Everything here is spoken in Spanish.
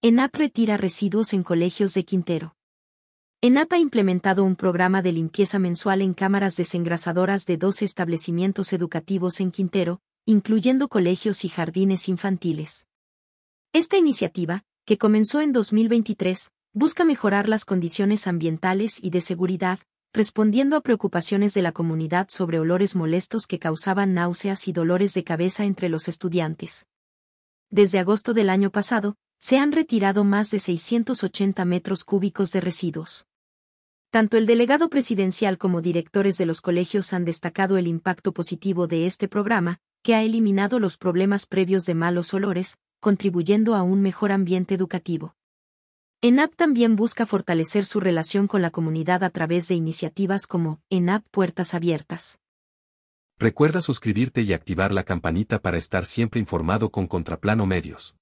ENAP retira residuos en colegios de Quintero. ENAP ha implementado un programa de limpieza mensual en cámaras desengrasadoras de dos establecimientos educativos en Quintero, incluyendo colegios y jardines infantiles. Esta iniciativa, que comenzó en 2023, busca mejorar las condiciones ambientales y de seguridad, respondiendo a preocupaciones de la comunidad sobre olores molestos que causaban náuseas y dolores de cabeza entre los estudiantes. Desde agosto del año pasado, se han retirado más de 680 metros cúbicos de residuos. Tanto el delegado presidencial como directores de los colegios han destacado el impacto positivo de este programa, que ha eliminado los problemas previos de malos olores, contribuyendo a un mejor ambiente educativo. ENAP también busca fortalecer su relación con la comunidad a través de iniciativas como ENAP Puertas Abiertas. Recuerda suscribirte y activar la campanita para estar siempre informado con Contraplano Medios.